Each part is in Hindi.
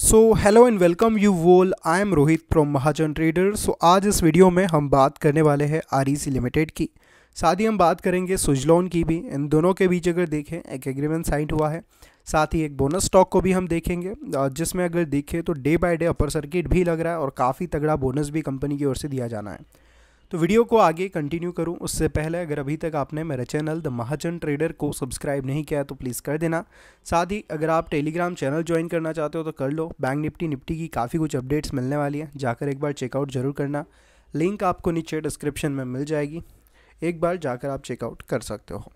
so hello and welcome you all I am Rohit from Mahajan trader so आज इस वीडियो में हम बात करने वाले हैं आर लिमिटेड e की साथ ही हम बात करेंगे सुजलॉन की भी इन दोनों के बीच अगर देखें एक एग्रीमेंट साइन हुआ है साथ ही एक बोनस स्टॉक को भी हम देखेंगे जिसमें अगर देखें तो day by day upper circuit भी लग रहा है और काफ़ी तगड़ा बोनस भी कंपनी की ओर से दिया जाना है तो वीडियो को आगे कंटिन्यू करूँ उससे पहले अगर अभी तक आपने मेरा चैनल द महाजन ट्रेडर को सब्सक्राइब नहीं किया तो प्लीज़ कर देना साथ ही अगर आप टेलीग्राम चैनल ज्वाइन करना चाहते हो तो कर लो बैंक निफ्टी निफ्टी की काफ़ी कुछ अपडेट्स मिलने वाली हैं जाकर एक बार चेकआउट जरूर करना लिंक आपको नीचे डिस्क्रिप्शन में मिल जाएगी एक बार जाकर आप चेकआउट कर सकते हो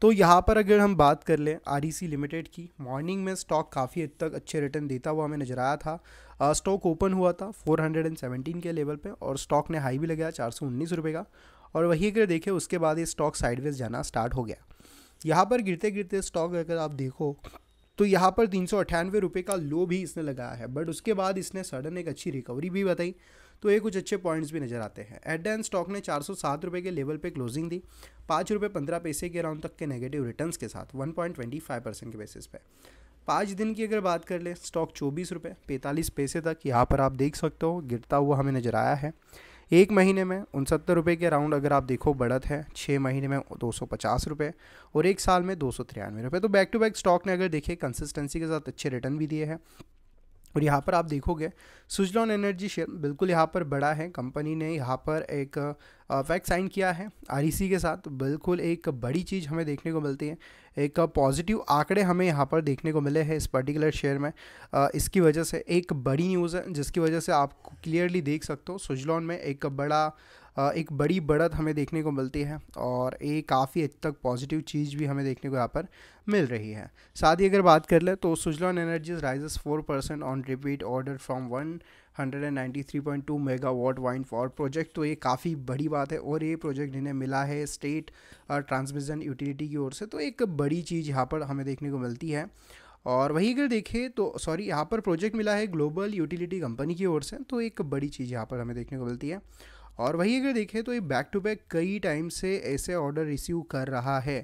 तो यहाँ पर अगर हम बात कर लें आर लिमिटेड e की मॉर्निंग में स्टॉक काफ़ी हद तक अच्छे रिटर्न देता हुआ हमें नजर आया था स्टॉक ओपन हुआ था 417 के लेवल पे और स्टॉक ने हाई भी लगाया चार सौ रुपये का और वही अगर देखें उसके बाद ये स्टॉक साइडवेज जाना स्टार्ट हो गया यहाँ पर गिरते गिरते स्टॉक अगर आप देखो तो यहाँ पर तीन सौ का लो भी इसने लगाया है बट उसके बाद इसने सडन एक अच्छी रिकवरी भी बताई तो ये कुछ अच्छे पॉइंट्स भी नजर आते हैं एड एंड स्टॉक ने चार रुपए के लेवल पे क्लोजिंग दी पाँच रुपये पंद्रह पैसे के अराउंड तक के नेगेटिव रिटर्न के साथ फाइव परसेंट के बेसिस पे पाँच दिन की अगर बात कर ले स्टॉक चौबीस रुपये पैंतालीस पैसे तक यहाँ पर आप देख सकते हो गिरता हुआ हमें नज़र आया है एक महीने में उनसत्तर रुपये के अराउंड अगर आप देखो बढ़त है छः महीने में दो सौ पचास रुपये और एक साल में दो सौ तिरानवे रुपये तो बैक टू बैक स्टॉक ने अगर देखे कंसिस्टेंसी के साथ अच्छे रिटर्न भी दिए हैं और यहाँ पर आप देखोगे सुजलॉन एनर्जी शेयर बिल्कुल यहाँ पर बड़ा है कंपनी ने यहाँ पर एक फैक्ट साइन किया है आरईसी e के साथ बिल्कुल एक बड़ी चीज़ हमें देखने को मिलती है एक पॉजिटिव आंकड़े हमें यहाँ पर देखने को मिले हैं इस पर्टिकुलर शेयर में इसकी वजह से एक बड़ी न्यूज़ है जिसकी वजह से आप क्लियरली देख सकते हो सुजलॉन में एक बड़ा एक बड़ी बढ़त हमें देखने को मिलती है और ये काफ़ी हद तक पॉजिटिव चीज़ भी हमें देखने को यहाँ पर मिल रही है साथ ही अगर बात कर ले तो Suzlon energies rises four percent on repeat order from one hundred and ninety three point two mega watt wind for project तो ये काफ़ी बड़ी बात है और ये प्रोजेक्ट इन्हें मिला है स्टेट ट्रांसमिशन यूटिलिटी की ओर से तो एक बड़ी चीज़ यहाँ पर हमें देखने को मिलती है और वहीं अगर देखें तो सॉरी यहाँ पर प्रोजेक्ट मिला है ग्लोबल यूटिलिटी कंपनी की ओर से तो एक बड़ी चीज़ यहाँ पर हमें देखने को मिलती है और वहीं अगर देखें तो ये बैक टू बैक कई टाइम से ऐसे ऑर्डर रिसीव कर रहा है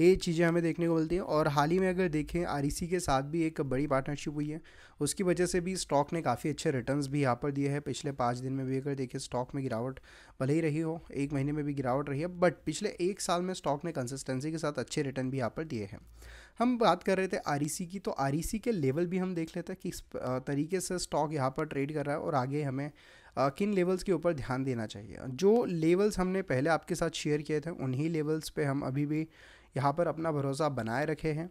ये चीज़ें हमें देखने को मिलती हैं और हाल ही में अगर देखें आर e के साथ भी एक बड़ी पार्टनरशिप हुई है उसकी वजह से भी स्टॉक ने काफ़ी अच्छे रिटर्न्स भी यहाँ पर दिए हैं पिछले पाँच दिन में भी अगर देखें स्टॉक में गिरावट भले ही रही हो एक महीने में भी गिरावट रही है बट पिछले एक साल में स्टॉक ने कंसिस्टेंसी के साथ अच्छे रिटर्न भी यहाँ पर दिए हैं हम बात कर रहे थे आर e की तो आर e के लेवल भी हम देख लेते हैं किस तरीके से स्टॉक यहाँ पर ट्रेड कर रहा है और आगे हमें किन लेवल्स के ऊपर ध्यान देना चाहिए जो लेवल्स हमने पहले आपके साथ शेयर किए थे उन्हीं लेवल्स पे हम अभी भी यहाँ पर अपना भरोसा बनाए रखे हैं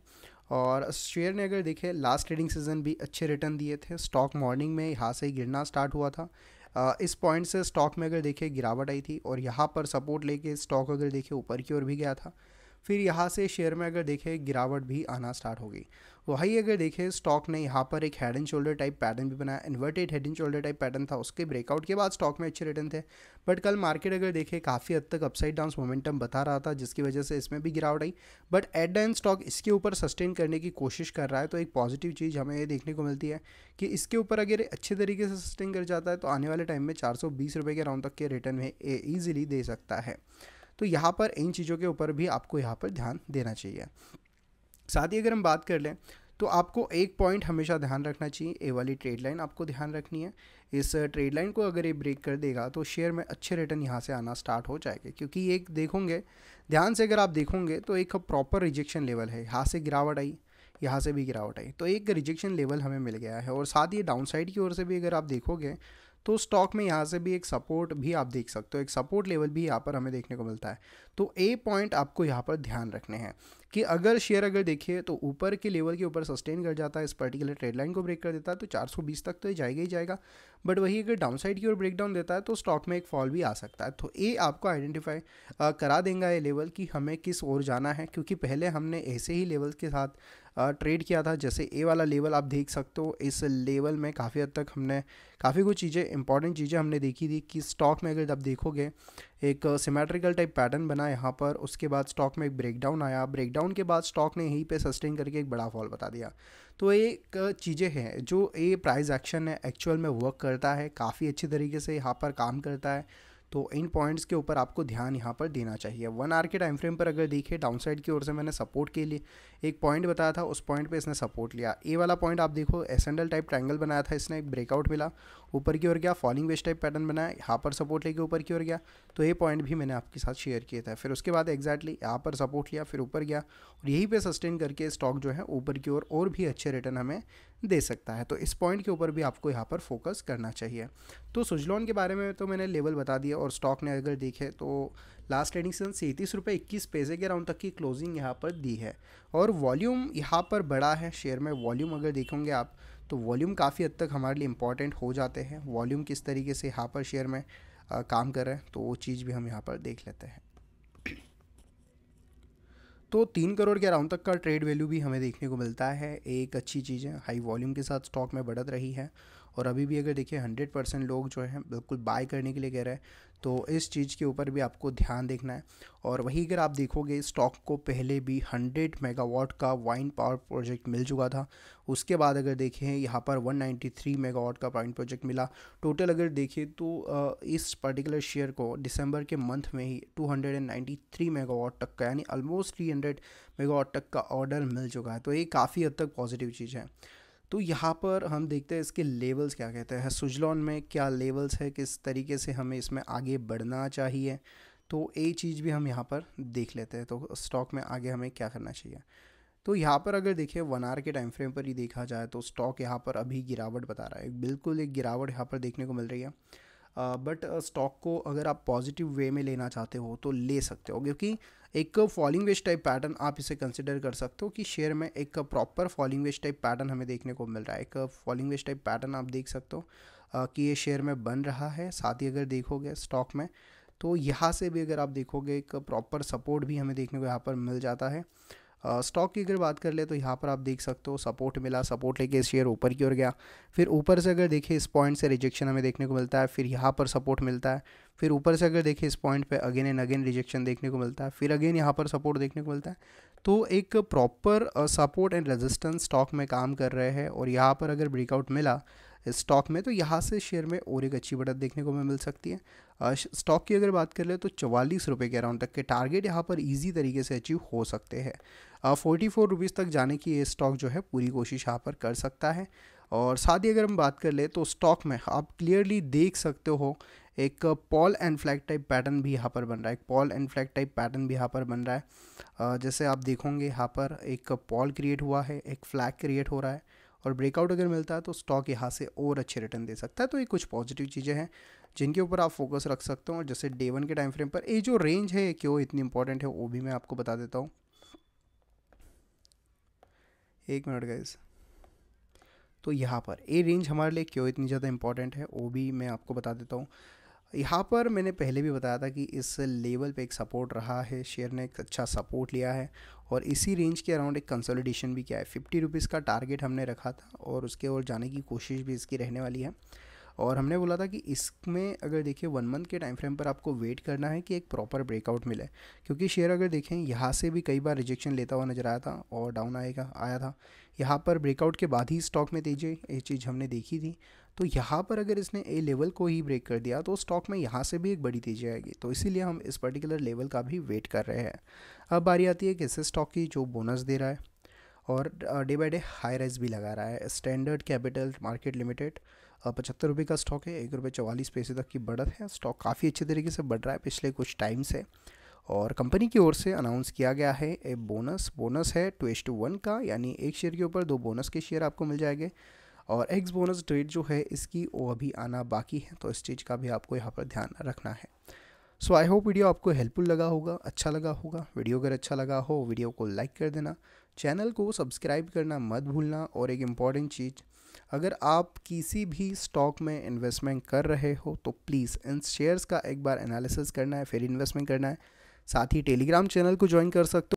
और शेयर ने अगर देखे लास्ट ट्रेडिंग सीजन भी अच्छे रिटर्न दिए थे स्टॉक मॉर्निंग में यहाँ से गिरना स्टार्ट हुआ था इस पॉइंट से स्टॉक में अगर देखे गिरावट आई थी और यहाँ पर सपोर्ट लेके स्टॉक अगर देखे ऊपर की ओर भी गया था फिर यहाँ से शेयर में अगर देखें गिरावट भी आना स्टार्ट होगी वही अगर देखें स्टॉक ने यहाँ पर एक head and shoulder type pattern भी बनाया inverted head and shoulder type pattern था उसके ब्रेकआउट के बाद स्टॉक में अच्छे रिटर्न थे बट कल मार्केट अगर देखें काफ़ी हद तक अपसाइड डाउन मोमेंटम बता रहा था जिसकी वजह से इसमें भी गिरावट आई but at the end stock इसके ऊपर सस्टेन करने की कोशिश कर रहा है तो एक पॉजिटिव चीज़ हमें ये देखने को मिलती है कि इसके ऊपर अगर अच्छे तरीके से सस्टेन कर जाता है तो आने वाले टाइम में चार सौ के राउंड तक के रिटर्न में ईजिली दे सकता है तो यहाँ पर इन चीज़ों के ऊपर भी आपको यहाँ पर ध्यान देना चाहिए साथ ही अगर हम बात कर लें तो आपको एक पॉइंट हमेशा ध्यान रखना चाहिए ए वाली ट्रेड लाइन आपको ध्यान रखनी है इस ट्रेड लाइन को अगर ये ब्रेक कर देगा तो शेयर में अच्छे रिटर्न यहाँ से आना स्टार्ट हो जाएंगे क्योंकि एक देखोगे ध्यान से अगर आप देखोगे तो एक प्रॉपर रिजेक्शन लेवल है यहाँ से गिरावट आई यहाँ से भी गिरावट आई तो एक रिजेक्शन लेवल हमें मिल गया है और साथ ही डाउनसाइड की ओर से भी अगर आप देखोगे तो स्टॉक में यहाँ से भी एक सपोर्ट भी आप देख सकते हो एक सपोर्ट लेवल भी यहाँ पर हमें देखने को मिलता है तो ए पॉइंट आपको यहाँ पर ध्यान रखने हैं कि अगर शेयर अगर देखिए तो ऊपर के लेवल के ऊपर सस्टेन कर जाता है इस पर्टिकुलर ट्रेड लाइन को ब्रेक कर देता है तो 420 तक तो ये जाएगा ही जाएगा बट वही अगर डाउन साइड की ओर ब्रेकडाउन देता है तो स्टॉक में एक फॉल भी आ सकता है तो ये आपको आइडेंटिफाई करा देंगे ये लेवल कि हमें किस ओर जाना है क्योंकि पहले हमने ऐसे ही लेवल के साथ ट्रेड किया था जैसे ए वाला लेवल आप देख सकते हो इस लेवल में काफ़ी हद तक हमने काफ़ी कुछ चीज़ें इंपॉर्टेंट चीज़ें हमने देखी थी कि स्टॉक में अगर आप देखोगे एक सिमेट्रिकल टाइप पैटर्न बना यहाँ पर उसके बाद स्टॉक में एक ब्रेकडाउन आया ब्रेकडाउन के बाद स्टॉक ने यहीं पे सस्टेन करके एक बड़ा फॉल बता दिया तो एक चीज़ें हैं जो ये प्राइस एक्शन है एक्चुअल में वर्क करता है काफ़ी अच्छी तरीके से यहाँ पर काम करता है तो इन पॉइंट्स के ऊपर आपको ध्यान यहाँ पर देना चाहिए वन आर के टाइम फ्रेम पर अगर देखिए डाउन साइड की ओर से मैंने सपोर्ट के लिए एक पॉइंट बताया था उस पॉइंट पे इसने सपोर्ट लिया ए वाला पॉइंट आप देखो एसेंडल टाइप ट्रैंगल बनाया था इसने एक ब्रेकआउट मिला ऊपर की ओर गया फॉलिंग वेस्ट टाइप पैटर्न बनाया यहाँ पर सपोर्ट लेके ऊपर की ओर गया तो ये पॉइंट भी मैंने आपके साथ शेयर किया था फिर उसके बाद एग्जैक्टली यहाँ पर सपोर्ट लिया फिर ऊपर गया और यहीं पर सस्टेन करके स्टॉक जो है ऊपर की ओर और भी अच्छे रिटर्न हमें दे सकता है तो इस पॉइंट के ऊपर भी आपको यहाँ पर फोकस करना चाहिए तो सुजलॉन के बारे में तो मैंने लेवल बता दिया और स्टॉक ने अगर देखे तो लास्ट ट्रेडिंग सेशन सैंतीस रुपये इक्कीस पैसे के राउंड तक की क्लोजिंग यहाँ पर दी है और वॉल्यूम यहाँ पर बड़ा है शेयर में वॉल्यूम अगर देखोगे आप तो वॉल्यूम काफ़ी हद तक हमारे लिए इंपॉर्टेंट हो जाते हैं वॉल्यूम किस तरीके से यहाँ पर शेयर में आ, काम कर रहे हैं तो वो चीज़ भी हम यहाँ पर देख लेते हैं तो तीन करोड़ के अराउंड तक का ट्रेड वैल्यू भी हमें देखने को मिलता है एक अच्छी चीज़ है हाई वॉल्यूम के साथ स्टॉक में बढ़त रही है और अभी भी अगर देखिए हंड्रेड परसेंट लोग जो हैं बिल्कुल बाय करने के लिए कह रहे हैं तो इस चीज़ के ऊपर भी आपको ध्यान देखना है और वहीं अगर आप देखोगे स्टॉक को पहले भी हंड्रेड मेगावाट का वाइन पावर प्रोजेक्ट मिल चुका था उसके बाद अगर देखें यहाँ पर थ्री मेगावाट का वाइन प्रोजेक्ट मिला टोटल अगर देखें तो इस पर्टिकुलर शेयर को दिसंबर के मंथ में ही थ्री मेगावाट तक का यानी ऑलमोस्ट हंड्रेड मेगावाट तक का ऑर्डर मिल चुका है तो ये काफ़ी हद तक पॉजिटिव चीज़ है तो यहाँ पर हम देखते हैं इसके लेवल्स क्या कहते हैं सुजलॉन में क्या लेवल्स है किस तरीके से हमें इसमें आगे बढ़ना चाहिए तो ये चीज़ भी हम यहाँ पर देख लेते हैं तो स्टॉक में आगे हमें क्या करना चाहिए तो यहाँ पर अगर देखें वन आर के टाइम फ्रेम पर ही देखा जाए तो स्टॉक यहाँ पर अभी गिरावट बता रहा है बिल्कुल एक गिरावट यहाँ पर देखने को मिल रही है बट स्टॉक को अगर आप पॉजिटिव वे में लेना चाहते हो तो ले सकते हो क्योंकि एक फॉलिंग वेज टाइप पैटर्न आप इसे कंसिडर कर सकते हो कि शेयर में एक proper falling wedge type pattern हमें देखने को मिल रहा है एक फॉलिंग वेज टाइप पैटर्न आप देख सकते हो कि ये शेयर में बन रहा है साथ ही अगर देखोगे स्टॉक में तो यहाँ से भी अगर आप देखोगे एक प्रॉपर सपोर्ट भी हमें देखने को यहाँ पर मिल जाता है स्टॉक की अगर बात कर ले तो यहाँ पर आप देख सकते हो सपोर्ट मिला सपोर्ट लेके शेयर ऊपर की ओर गया फिर ऊपर से अगर देखिए इस पॉइंट से रिजेक्शन हमें देखने को मिलता है फिर यहाँ पर सपोर्ट मिलता है फिर ऊपर से अगर देखिए इस पॉइंट पे अगेन एंड अगेन रिजेक्शन देखने को मिलता है फिर अगेन यहाँ पर सपोर्ट देखने को मिलता है तो एक proper support and resistance stock में काम कर रहे हैं और यहाँ पर अगर ब्रेकआउट मिला स्टॉक में तो यहाँ से शेयर में और एक अच्छी बढ़त देखने को हमें मिल सकती है स्टॉक की अगर बात कर ले तो चवालीस रुपये के अराउंड तक के टारगेट यहाँ पर ईजी तरीके से अचीव हो सकते हैं फोर्टी फोर रुपीज़ तक जाने की ये स्टॉक जो है पूरी कोशिश यहाँ पर कर सकता है और साथ ही अगर हम बात कर ले तो स्टॉक में आप क्लियरली देख सकते हो एक pole and flag type pattern भी यहाँ पर बन रहा है एक pole and flag type pattern भी यहाँ पर बन रहा है जैसे आप देखोगे यहाँ पर एक पॉल क्रिएट हुआ है एक फ्लैग क्रिएट हो रहा है और ब्रेकआउट अगर मिलता है तो स्टॉक यहाँ से और अच्छे रिटर्न दे सकता है तो ये कुछ पॉजिटिव चीज़ें हैं जिनके ऊपर आप फोकस रख सकते हो और जैसे डे वन के टाइम फ्रेम पर ये जो रेंज है क्यों इतनी इंपॉर्टेंट है वो भी मैं आपको बता देता हूँ एक मिनट गाइज तो यहाँ पर ए रेंज हमारे लिए क्यों इतनी ज़्यादा इंपॉर्टेंट है वो भी मैं आपको बता देता हूँ यहाँ पर मैंने पहले भी बताया था कि इस लेवल पे एक सपोर्ट रहा है शेयर ने एक अच्छा सपोर्ट लिया है और इसी रेंज के अराउंड एक कंसोलिडेशन भी किया है फिफ्टी रुपीज़ का टारगेट हमने रखा था और उसके ओर जाने की कोशिश भी इसकी रहने वाली है और हमने बोला था कि इसमें अगर देखिए वन मंथ के टाइम फ्रेम पर आपको वेट करना है कि एक प्रॉपर ब्रेकआउट मिले क्योंकि शेयर अगर देखें यहाँ से भी कई बार रिजेक्शन लेता हुआ नजर आया था और डाउन आएगा आया था यहाँ पर ब्रेकआउट के बाद ही स्टॉक में तेजी ये चीज़ हमने देखी थी तो यहाँ पर अगर इसने ए लेवल को ही ब्रेक कर दिया तो स्टॉक में यहाँ से भी एक बड़ी तेजी आएगी तो इसीलिए हम इस पर्टिकुलर लेवल का भी वेट कर रहे हैं अब बारी आती है कि ऐसे स्टॉक की जो बोनस दे रहा है और day by day high rise भी लगा रहा है स्टैंडर्ड कैपिटल मार्केट लिमिटेड पचहत्तर रुपये का स्टॉक है एक रुपये चवालीस पैसे तक की बढ़त है स्टॉक काफ़ी अच्छे तरीके से बढ़ रहा है पिछले कुछ टाइम से और कंपनी की ओर से अनाउंस किया गया है ए बोनस बोनस है टू एस टू वन का यानी एक शेयर के ऊपर दो बोनस के शेयर आपको मिल जाएंगे और एक्स बोनस ट्रेड जो है इसकी वो अभी आना बाकी है तो इस चीज़ का भी आपको यहाँ पर ध्यान रखना है सो आई होप वीडियो आपको हेल्पफुल लगा होगा अच्छा लगा होगा वीडियो अगर अच्छा लगा हो वीडियो को लाइक कर देना चैनल को सब्सक्राइब करना मत भूलना और एक इम्पॉर्टेंट चीज़ अगर आप किसी भी स्टॉक में इन्वेस्टमेंट कर रहे हो तो प्लीज़ इन शेयर्स का एक बार एनालिसिस करना है फिर इन्वेस्टमेंट करना है साथ ही टेलीग्राम चैनल को ज्वाइन कर सकते हो